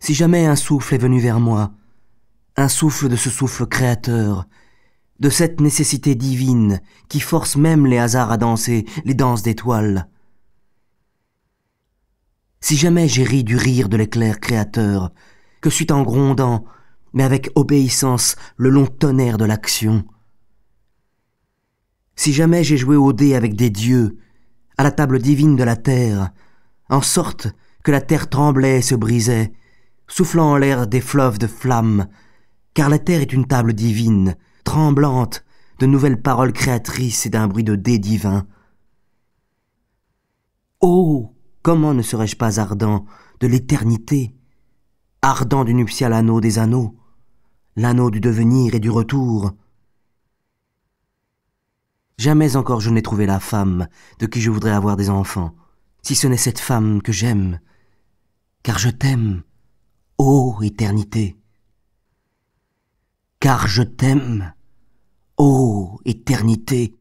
Si jamais un souffle est venu vers moi, un souffle de ce souffle créateur, de cette nécessité divine qui force même les hasards à danser les danses d'étoiles. Si jamais j'ai ri du rire de l'éclair créateur, que suit en grondant, mais avec obéissance, le long tonnerre de l'action. Si jamais j'ai joué au dé avec des dieux, à la table divine de la terre, en sorte que la terre tremblait et se brisait, soufflant en l'air des fleuves de flammes, car la terre est une table divine, tremblante, de nouvelles paroles créatrices et d'un bruit de dés divin. Oh Comment ne serais-je pas ardent de l'éternité Ardent du nuptial anneau des anneaux, l'anneau du devenir et du retour Jamais encore je n'ai trouvé la femme de qui je voudrais avoir des enfants, si ce n'est cette femme que j'aime, car je t'aime, ô éternité. Car je t'aime, ô éternité,